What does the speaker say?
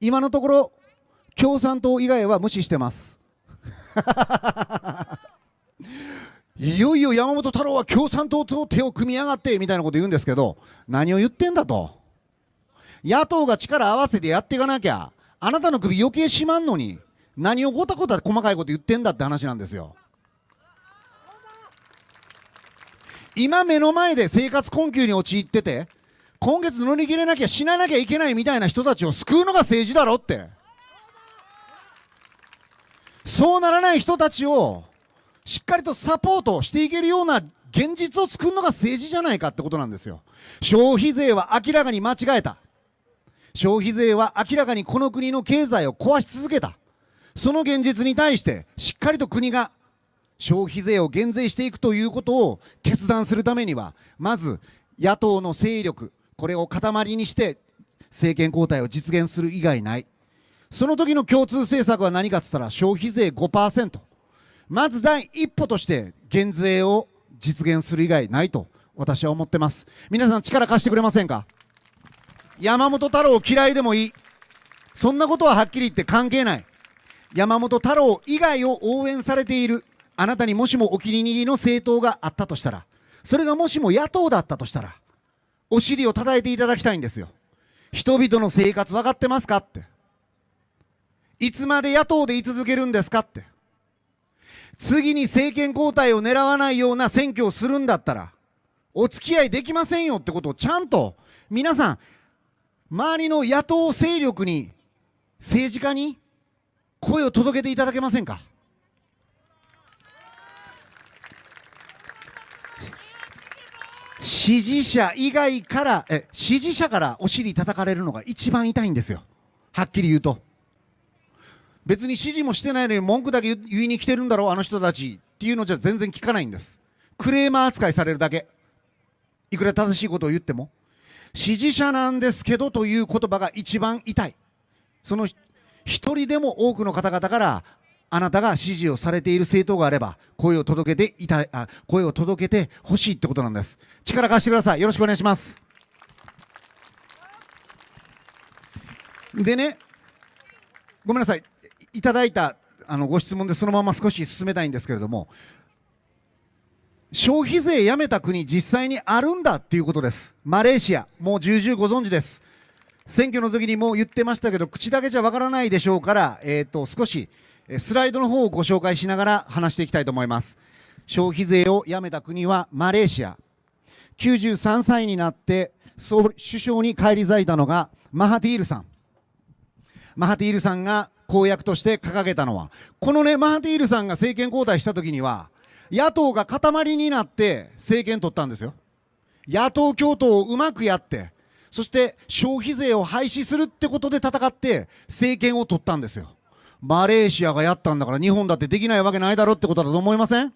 今のところ共産党以外は無視してます いよいよ山本太郎は共産党と手を組みやがってみたいなこと言うんですけど何を言ってんだと野党が力合わせてやっていかなきゃあなたの首余計しまんのに何をごたごた細かいこと言ってんだって話なんですよ今目の前で生活困窮に陥ってて今月乗り切れなきゃ死ななきゃいけないみたいな人たちを救うのが政治だろって。そうならない人たちをしっかりとサポートしていけるような現実を作るのが政治じゃないかってことなんですよ。消費税は明らかに間違えた。消費税は明らかにこの国の経済を壊し続けた。その現実に対してしっかりと国が消費税を減税していくということを決断するためには、まず野党の勢力、これを塊にして政権交代を実現する以外ないその時の共通政策は何かっつったら消費税5%まず第一歩として減税を実現する以外ないと私は思ってます皆さん力貸してくれませんか山本太郎嫌いでもいいそんなことははっきり言って関係ない山本太郎以外を応援されているあなたにもしもお気に入りの政党があったとしたらそれがもしも野党だったとしたらお尻を叩いていただきたいんですよ。人々の生活分かってますかって。いつまで野党で居続けるんですかって。次に政権交代を狙わないような選挙をするんだったら、お付き合いできませんよってことをちゃんと、皆さん、周りの野党勢力に、政治家に声を届けていただけませんか。支持者以外から、え、支持者からお尻叩かれるのが一番痛いんですよ。はっきり言うと。別に指示もしてないのに文句だけ言いに来てるんだろう、あの人たち。っていうのじゃ全然聞かないんです。クレーマー扱いされるだけ。いくら正しいことを言っても。支持者なんですけどという言葉が一番痛い。その一人でも多くの方々からあなたが支持をされている政党があれば、声を届けていた、あ声を届けてほしいってことなんです。力貸してください。よろしくお願いします。でね、ごめんなさい。いただいたあのご質問でそのまま少し進めたいんですけれども、消費税やめた国実際にあるんだっていうことです。マレーシア、もう重々ご存知です。選挙の時にもう言ってましたけど、口だけじゃわからないでしょうから、えっ、ー、と、少し、スライドの方をご紹介しながら話していきたいと思います。消費税をやめた国はマレーシア。93歳になって首相に返り咲いたのがマハティールさん。マハティールさんが公約として掲げたのは、このね、マハティールさんが政権交代した時には、野党が塊になって政権取ったんですよ。野党共闘をうまくやって、そして消費税を廃止するってことで戦って政権を取ったんですよ。マレーシアがやったんだから日本だってできないわけないだろってことだと思いません